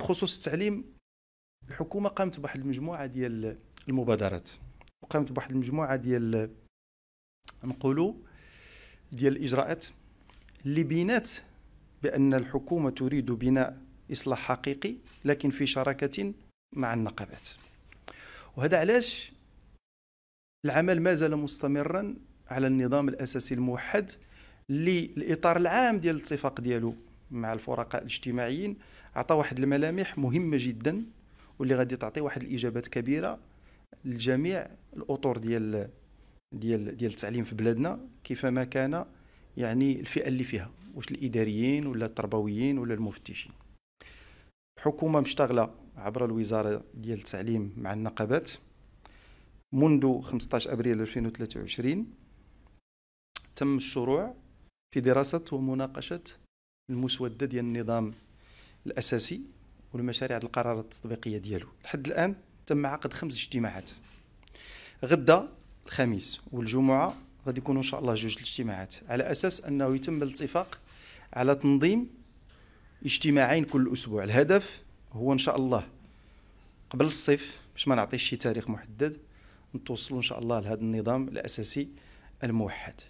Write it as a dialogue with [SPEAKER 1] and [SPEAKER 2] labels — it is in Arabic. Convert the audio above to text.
[SPEAKER 1] بخصوص التعليم الحكومه قامت بواحد المجموعه ديال المبادرات وقامت بواحد المجموعه ديال نقولوا ديال الاجراءات اللي بينات بان الحكومه تريد بناء اصلاح حقيقي لكن في شراكه مع النقابات وهذا علاش العمل ما زال مستمرا على النظام الاساسي الموحد للاطار العام ديال الاتفاق ديالو مع الفرقاء الاجتماعيين عطى واحد الملامح مهمه جدا واللي غادي تعطي واحد الاجابات كبيره لجميع الاطر ديال ديال ديال التعليم في بلادنا كيفما كان يعني الفئه اللي فيها واش الاداريين ولا التربويين ولا المفتشين حكومه مشتغله عبر الوزاره ديال التعليم مع النقابات منذ 15 ابريل 2023 تم الشروع في دراسه ومناقشه المسوده ديال النظام الاساسي والمشاريع القرارات التطبيقيه ديالو لحد الان تم عقد خمس اجتماعات غدا الخميس والجمعه غادي يكونوا ان شاء الله جوج الاجتماعات على اساس انه يتم الاتفاق على تنظيم اجتماعين كل اسبوع الهدف هو ان شاء الله قبل الصيف باش ما نعطيش شي تاريخ محدد نتوصلوا ان شاء الله لهذا النظام الاساسي الموحد